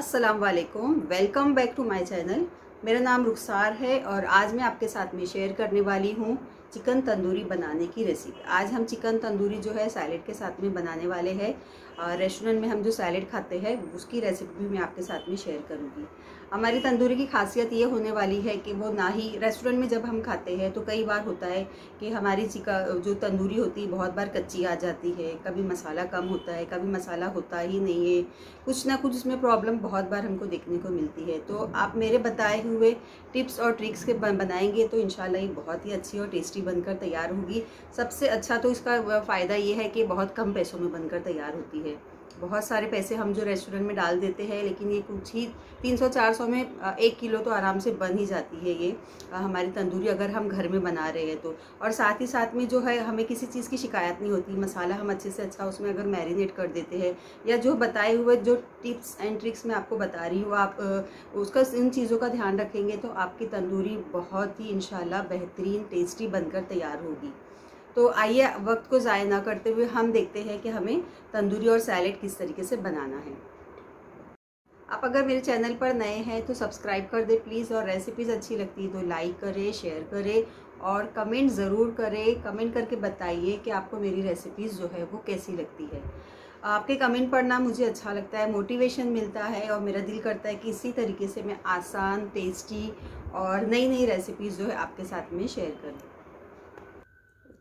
अस्सलाम वालेकुम welcome back to my channel मेरा नाम रुखसार है और आज मैं आपके साथ में शेयर करने वाली हूँ चिकन तंदूरी बनाने की रेसिपी आज हम चिकन तंदूरी जो है सैलेड के साथ में बनाने वाले हैं रेस्टोरेंट में हम जो सैलेड खाते हैं उसकी रेसिपी भी मैं आपके साथ में शेयर करूँगी हमारी तंदूरी की खासियत ये होने वाली है कि वो ना ही रेस्टोरेंट में जब हम खाते हैं तो कई बार होता है कि हमारी चिका जो तंदूरी होती है बहुत बार कच्ची आ जाती है कभी मसाला कम होता है कभी मसाला होता ही नहीं है कुछ ना कुछ इसमें प्रॉब्लम बहुत बार हमको देखने को मिलती है तो आप मेरे बताए हुए टिप्स और ट्रिक्स के बनाएंगे तो इन बहुत ही अच्छी और टेस्टी बनकर तैयार होगी सबसे अच्छा तो इसका फ़ायदा ये है कि बहुत कम पैसों में बनकर तैयार होती है बहुत सारे पैसे हम जो रेस्टोरेंट में डाल देते हैं लेकिन ये कुछ ही 300-400 में एक किलो तो आराम से बन ही जाती है ये हमारी तंदूरी अगर हम घर में बना रहे हैं तो और साथ ही साथ में जो है हमें किसी चीज़ की शिकायत नहीं होती मसाला हम अच्छे से अच्छा उसमें अगर मैरिनेट कर देते हैं या जो बताए हुए जो टिप्स एंड ट्रिक्स मैं आपको बता रही हूँ आप उसका इन चीज़ों का ध्यान रखेंगे तो आपकी तंदूरी बहुत ही इन बेहतरीन टेस्टी बनकर तैयार होगी तो आइए वक्त को ज़ाय ना करते हुए हम देखते हैं कि हमें तंदूरी और सैलेड किस तरीके से बनाना है आप अगर मेरे चैनल पर नए हैं तो सब्सक्राइब कर दें प्लीज़ और रेसिपीज़ अच्छी लगती है तो लाइक करें शेयर करें और कमेंट ज़रूर करें कमेंट करके बताइए कि आपको मेरी रेसिपीज़ जो है वो कैसी लगती है आपके कमेंट पढ़ना मुझे अच्छा लगता है मोटिवेशन मिलता है और मेरा दिल करता है कि इसी तरीके से मैं आसान टेस्टी और नई नई रेसिपीज़ जो है आपके साथ में शेयर करूँ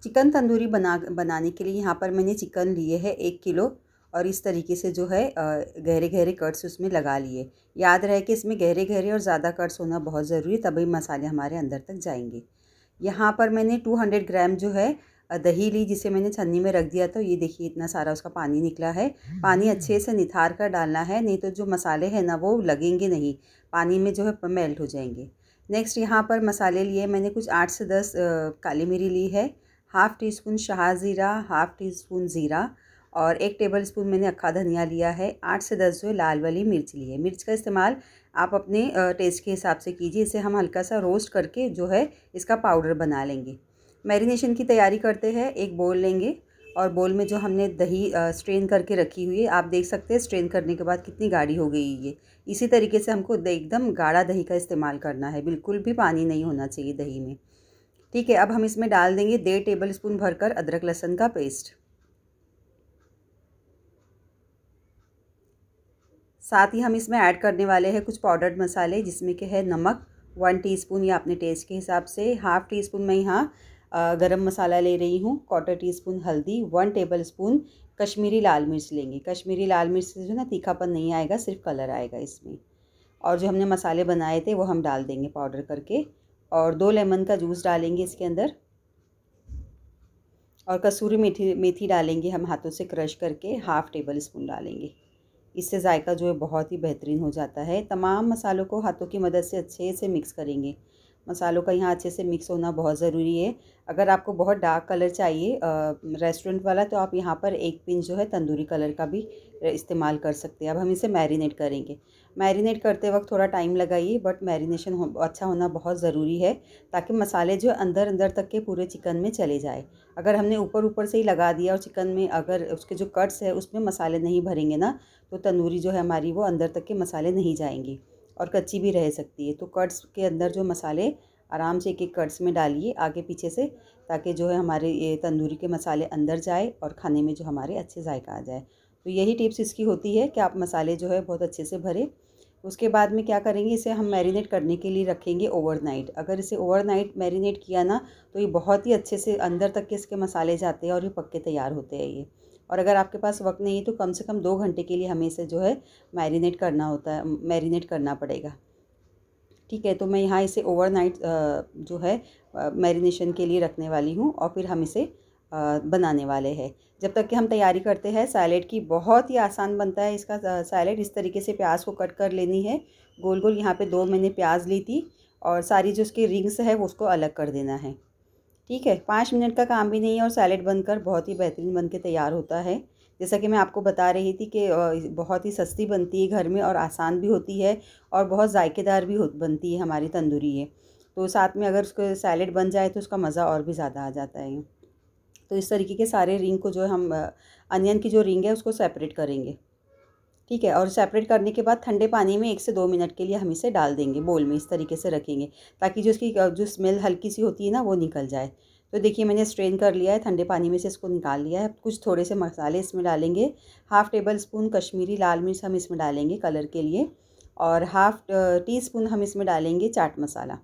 चिकन तंदूरी बना बनाने के लिए यहाँ पर मैंने चिकन लिए है एक किलो और इस तरीके से जो है गहरे गहरे कट्स उसमें लगा लिए याद रहे कि इसमें गहरे गहरे और ज़्यादा कट्स होना बहुत ज़रूरी है तभी मसाले हमारे अंदर तक जाएंगे यहाँ पर मैंने 200 ग्राम जो है दही ली जिसे मैंने छन्नी में रख दिया तो ये देखिए इतना सारा उसका पानी निकला है पानी अच्छे से निथार कर डालना है नहीं तो जो मसाले हैं ना वो लगेंगे नहीं पानी में जो है मेल्ट हो जाएंगे नेक्स्ट यहाँ पर मसाले लिए मैंने कुछ आठ से दस काली मिरी ली है हाफ़ टी स्पून शाह ज़ीरा हाफ़ टी स्पून ज़ीरा और एक टेबल स्पून मैंने अक्खा धनिया लिया है आठ से दस जो लाल वाली मिर्च ली है मिर्च का इस्तेमाल आप अपने टेस्ट के हिसाब से कीजिए इसे हम हल्का सा रोस्ट करके जो है इसका पाउडर बना लेंगे मैरिनेशन की तैयारी करते हैं एक बोल लेंगे और बोल में जो हमने दही स्ट्रेन करके रखी हुई है आप देख सकते हैं स्ट्रेन करने के बाद कितनी गाढ़ी हो गई ये इसी तरीके से हमको एकदम गाढ़ा दही का इस्तेमाल करना है बिल्कुल भी पानी नहीं होना चाहिए दही में ठीक है अब हम इसमें डाल देंगे डेढ़ टेबल स्पून भरकर अदरक लहसुन का पेस्ट साथ ही हम इसमें ऐड करने वाले हैं कुछ पाउडर्ड मसाले जिसमें के है नमक वन टीस्पून या अपने टेस्ट के हिसाब से हाफ़ टी स्पून मैं यहाँ गरम मसाला ले रही हूँ क्वार्टर टी स्पून हल्दी वन टेबल स्पून कश्मीरी लाल मिर्च लेंगे कश्मीरी लाल मिर्च से जो ना तीखापन नहीं आएगा सिर्फ कलर आएगा इसमें और जो हमने मसाले बनाए थे वो हम डाल देंगे पाउडर करके और दो लेमन का जूस डालेंगे इसके अंदर और कसूरी मेथी मेथी डालेंगे हम हाथों से क्रश करके हाफ़ टेबल स्पून डालेंगे इससे जायका जो है बहुत ही बेहतरीन हो जाता है तमाम मसालों को हाथों की मदद से अच्छे से मिक्स करेंगे मसालों का यहाँ अच्छे से मिक्स होना बहुत ज़रूरी है अगर आपको बहुत डार्क कलर चाहिए रेस्टोरेंट वाला तो आप यहाँ पर एक पिन जो है तंदूरी कलर का भी इस्तेमाल कर सकते हैं अब हम इसे मैरिनेट करेंगे मैरिनेट करते वक्त थोड़ा टाइम लगाइए बट मैरिनेशन हो, अच्छा होना बहुत ज़रूरी है ताकि मसाले जो अंदर अंदर तक के पूरे चिकन में चले जाए अगर हमने ऊपर ऊपर से ही लगा दिया और चिकन में अगर उसके जो कट्स है उसमें मसाले नहीं भरेंगे ना तो तंदूरी जो है हमारी वो अंदर तक के मसाले नहीं जाएंगी और कच्ची भी रह सकती है तो कट्स के अंदर जो मसाले आराम से एक एक कट्स में डालिए आगे पीछे से ताकि जो है हमारे ये तंदूरी के मसाले अंदर जाए और खाने में जो हमारे अच्छे जायका आ जाए तो यही टिप्स इसकी होती है कि आप मसाले जो है बहुत अच्छे से भरें उसके बाद में क्या करेंगे इसे हम मैरिनेट करने के लिए रखेंगे ओवरनाइट अगर इसे ओवरनाइट मैरिनेट किया ना तो ये बहुत ही अच्छे से अंदर तक के इसके मसाले जाते हैं और ये पक्के तैयार होते हैं ये और अगर आपके पास वक्त नहीं है तो कम से कम दो घंटे के लिए हमें इसे जो है मैरिनेट करना होता है मैरिनेट करना पड़ेगा ठीक है तो मैं यहाँ इसे ओवरनाइट जो है मैरिनेशन के लिए रखने वाली हूँ और फिर हम इसे बनाने वाले हैं जब तक कि हम तैयारी करते हैं सैलेड की बहुत ही आसान बनता है इसका सैलेड इस तरीके से प्याज को कट कर लेनी है गोल गोल यहाँ पे दो मैंने प्याज ली थी और सारी जो उसकी रिंग्स है वो उसको अलग कर देना है ठीक है पाँच मिनट का काम भी नहीं है और सैलेड बनकर बहुत ही बेहतरीन बन तैयार होता है जैसा कि मैं आपको बता रही थी कि बहुत ही सस्ती बनती है घर में और आसान भी होती है और बहुत जायकेदार भी हो बनती है हमारी तंदूरी ये तो साथ में अगर उसको सैलेड बन जाए तो उसका मज़ा और भी ज़्यादा आ जाता है तो इस तरीके के सारे रिंग को जो हम अनियन की जो रिंग है उसको सेपरेट करेंगे ठीक है और सेपरेट करने के बाद ठंडे पानी में एक से दो मिनट के लिए हम इसे डाल देंगे बोल में इस तरीके से रखेंगे ताकि जो इसकी जो स्मेल हल्की सी होती है ना वो निकल जाए तो देखिए मैंने स्ट्रेन कर लिया है ठंडे पानी में से इसको निकाल लिया है कुछ थोड़े से मसाले इसमें डालेंगे हाफ़ टेबल स्पून कश्मीरी लाल मिर्च हम इसमें डालेंगे कलर के लिए और हाफ़ टी स्पून हम इसमें डालेंगे चाट मसाला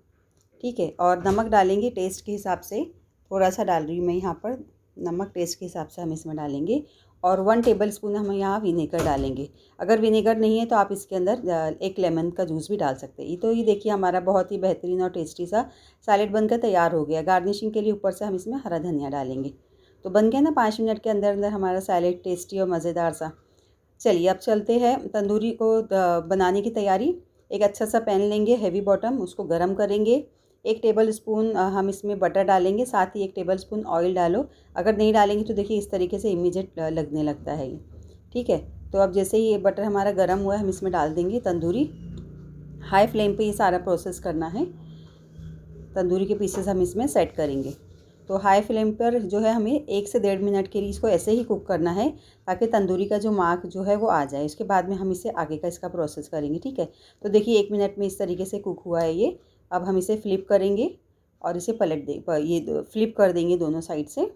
ठीक है और नमक डालेंगे टेस्ट के हिसाब से थोड़ा सा डाल रही हूँ मैं यहाँ पर नमक टेस्ट के हिसाब से हम इसमें डालेंगे और वन टेबल स्पून हम यहाँ विनेगर डालेंगे अगर विनेगर नहीं है तो आप इसके अंदर एक लेमन का जूस भी डाल सकते हैं तो ये देखिए हमारा बहुत ही बेहतरीन और टेस्टी सा सैलेड बनकर तैयार हो गया गार्निशिंग के लिए ऊपर से हम इसमें हरा धनिया डालेंगे तो बन गया ना पाँच मिनट के अंदर अंदर हमारा सैलेड टेस्टी और मज़ेदार सा चलिए अब चलते हैं तंदूरी को बनाने की तैयारी एक अच्छा सा पैन लेंगे हैवी बॉटम उसको गर्म करेंगे एक टेबल स्पून हम इसमें बटर डालेंगे साथ ही एक टेबल स्पून ऑयल डालो अगर नहीं डालेंगे तो देखिए इस तरीके से इमीजिएट लगने लगता है ये ठीक है तो अब जैसे ही ये बटर हमारा गर्म हुआ है हम इसमें डाल देंगे तंदूरी हाई फ्लेम पे ये सारा प्रोसेस करना है तंदूरी के पीसेस हम इसमें सेट करेंगे तो हाई फ्लेम पर जो है हमें एक से डेढ़ मिनट के लिए इसको ऐसे ही कुक करना है ताकि तंदूरी का जो मार्क जो है वो आ जाए उसके बाद में हम इसे आगे का इसका प्रोसेस करेंगे ठीक है तो देखिए एक मिनट में इस तरीके से कुक हुआ है ये अब हम इसे फ्लिप करेंगे और इसे पलट दे ये फ्लिप कर देंगे दोनों साइड से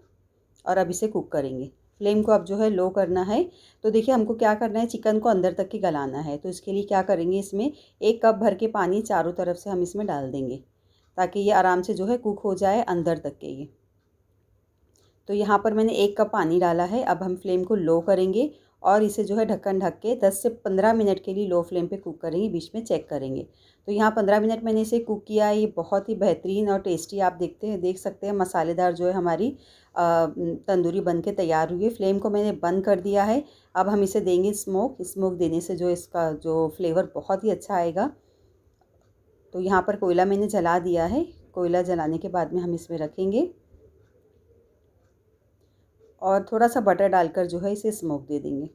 और अब इसे कुक करेंगे फ्लेम को अब जो है लो करना है तो देखिए हमको क्या करना है चिकन को अंदर तक के गलाना है तो इसके लिए क्या करेंगे इसमें एक कप भर के पानी चारों तरफ से हम इसमें डाल देंगे ताकि ये आराम से जो है कुक हो जाए अंदर तक के ये तो यहाँ पर मैंने एक कप पानी डाला है अब हम फ्लेम को लो करेंगे और इसे जो है ढक्कन ढक के 10 से 15 मिनट के लिए लो फ्लेम पे कुक करेंगे बीच में चेक करेंगे तो यहाँ 15 मिनट मैंने इसे कुक किया ये बहुत ही बेहतरीन और टेस्टी आप देखते हैं देख सकते हैं मसालेदार जो है हमारी तंदूरी बन के तैयार हुई है फ्लेम को मैंने बंद कर दिया है अब हम इसे देंगे स्मोक स्मोक देने से जो इसका जो फ्लेवर बहुत ही अच्छा आएगा तो यहाँ पर कोयला मैंने जला दिया है कोयला जलाने के बाद में हम इसमें रखेंगे और थोड़ा सा बटर डालकर जो है इसे स्मोक दे देंगे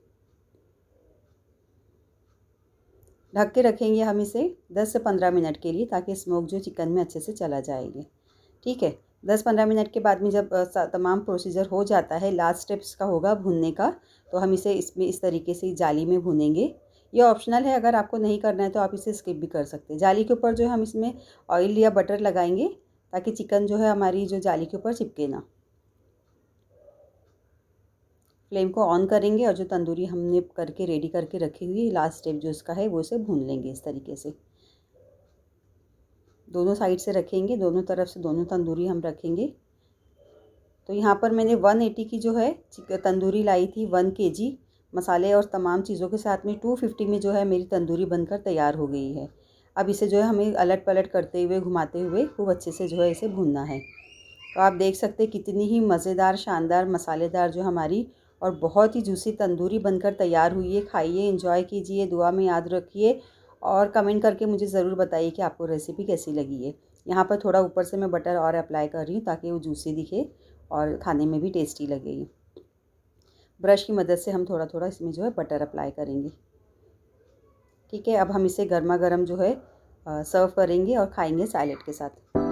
ढक के रखेंगे हम इसे 10 से 15 मिनट के लिए ताकि स्मोक जो चिकन में अच्छे से चला जाएगी ठीक है 10-15 मिनट के बाद में जब तमाम प्रोसीजर हो जाता है लास्ट स्टेप्स का होगा भूनने का तो हम इसे इसमें इस तरीके से जाली में भूनेंगे ये ऑप्शनल है अगर आपको नहीं करना है तो आप इसे स्किप भी कर सकते हैं जाली के ऊपर जो है हम इसमें ऑयल या बटर लगाएंगे ताकि चिकन जो है हमारी जो जाली के ऊपर चिपके ना फ्लेम को ऑन करेंगे और जो तंदूरी हमने करके रेडी करके रखी हुई लास्ट स्टेप जो इसका है वो इसे भून लेंगे इस तरीके से दोनों साइड से रखेंगे दोनों तरफ से दोनों तंदूरी हम रखेंगे तो यहाँ पर मैंने वन एटी की जो है तंदूरी लाई थी वन के जी मसाले और तमाम चीज़ों के साथ में टू फिफ्टी में जो है मेरी तंदूरी बनकर तैयार हो गई है अब इसे जो है हमें अलट पलट करते हुए घुमाते हुए खूब अच्छे से जो है इसे भूनना है तो आप देख सकते कितनी ही मज़ेदार शानदार मसालेदार जो हमारी और बहुत ही जूसी तंदूरी बनकर तैयार हुई है खाइए इंजॉय कीजिए दुआ में याद रखिए और कमेंट करके मुझे ज़रूर बताइए कि आपको रेसिपी कैसी लगी है यहाँ पर थोड़ा ऊपर से मैं बटर और अप्लाई कर रही हूँ ताकि वो जूसी दिखे और खाने में भी टेस्टी लगे ब्रश की मदद से हम थोड़ा थोड़ा इसमें जो है बटर अप्लाई करेंगे ठीक है अब हम इसे गर्मा गर्म जो है सर्व करेंगे और खाएंगे सैलेड के साथ